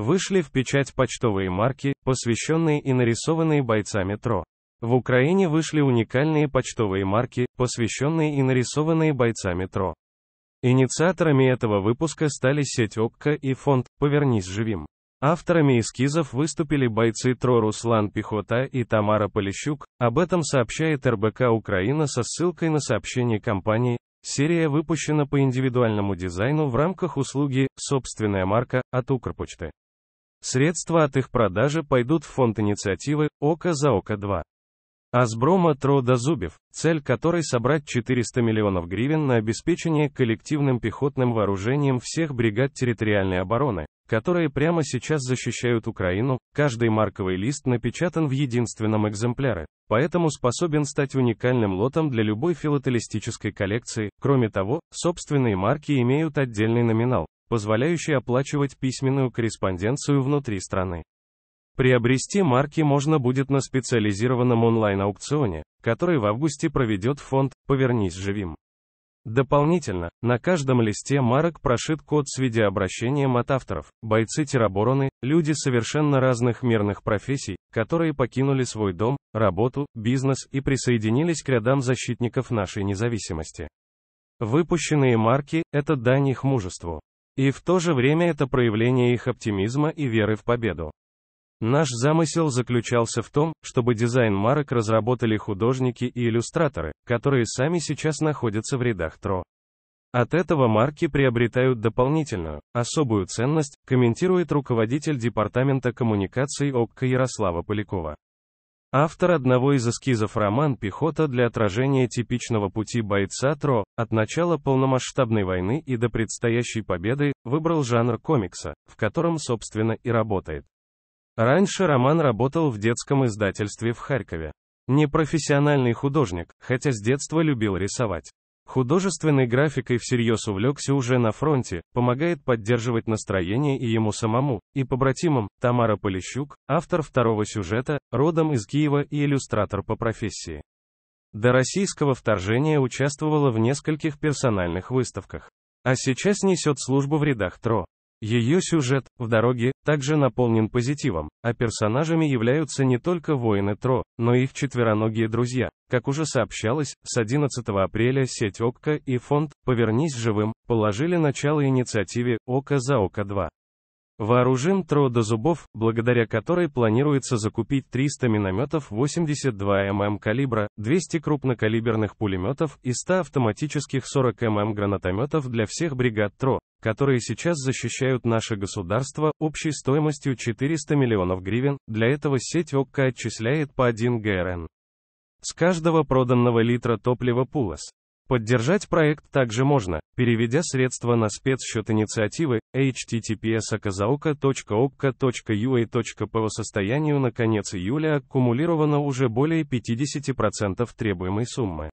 Вышли в печать почтовые марки, посвященные и нарисованные бойцами ТРО. В Украине вышли уникальные почтовые марки, посвященные и нарисованные бойцами ТРО. Инициаторами этого выпуска стали сеть ОККО и фонд «Повернись живим». Авторами эскизов выступили бойцы ТРО Руслан Пехота и Тамара Полищук, об этом сообщает РБК Украина со ссылкой на сообщение компании. Серия выпущена по индивидуальному дизайну в рамках услуги «Собственная марка» от Укрпочты. Средства от их продажи пойдут в фонд инициативы «Око за Око-2». Азброма Трудозубев, цель которой собрать 400 миллионов гривен на обеспечение коллективным пехотным вооружением всех бригад территориальной обороны, которые прямо сейчас защищают Украину, каждый марковый лист напечатан в единственном экземпляре, поэтому способен стать уникальным лотом для любой филателистической коллекции. Кроме того, собственные марки имеют отдельный номинал, позволяющий оплачивать письменную корреспонденцию внутри страны. Приобрести марки можно будет на специализированном онлайн-аукционе, который в августе проведет фонд «Повернись живим». Дополнительно, на каждом листе марок прошит код с видеообращением от авторов, бойцы теробороны, люди совершенно разных мирных профессий, которые покинули свой дом, работу, бизнес и присоединились к рядам защитников нашей независимости. Выпущенные марки – это дань их мужеству. И в то же время это проявление их оптимизма и веры в победу. Наш замысел заключался в том, чтобы дизайн марок разработали художники и иллюстраторы, которые сами сейчас находятся в рядах ТРО. От этого марки приобретают дополнительную, особую ценность, комментирует руководитель Департамента коммуникаций ОККО Ярослава Полякова. Автор одного из эскизов роман «Пехота» для отражения типичного пути бойца Тро, от начала полномасштабной войны и до предстоящей победы, выбрал жанр комикса, в котором, собственно, и работает. Раньше роман работал в детском издательстве в Харькове. Непрофессиональный художник, хотя с детства любил рисовать. Художественной графикой всерьез увлекся уже на фронте, помогает поддерживать настроение и ему самому, и побратимам, Тамара Полищук, автор второго сюжета, родом из Киева и иллюстратор по профессии. До российского вторжения участвовала в нескольких персональных выставках. А сейчас несет службу в рядах ТРО. Ее сюжет, в дороге, также наполнен позитивом, а персонажами являются не только воины Тро, но и их четвероногие друзья. Как уже сообщалось, с 11 апреля сеть ОККО и фонд «Повернись живым» положили начало инициативе «Око за Око 2». Вооружен ТРО до зубов, благодаря которой планируется закупить 300 минометов 82 мм калибра, 200 крупнокалиберных пулеметов и 100 автоматических 40 мм гранатометов для всех бригад ТРО, которые сейчас защищают наше государство, общей стоимостью 400 миллионов гривен, для этого сеть ОККО отчисляет по 1 ГРН. С каждого проданного литра топлива ПУЛОС. Поддержать проект также можно, переведя средства на спецсчет инициативы https okazaoka.okka.ua. По состоянию на конец июля аккумулировано уже более 50% требуемой суммы.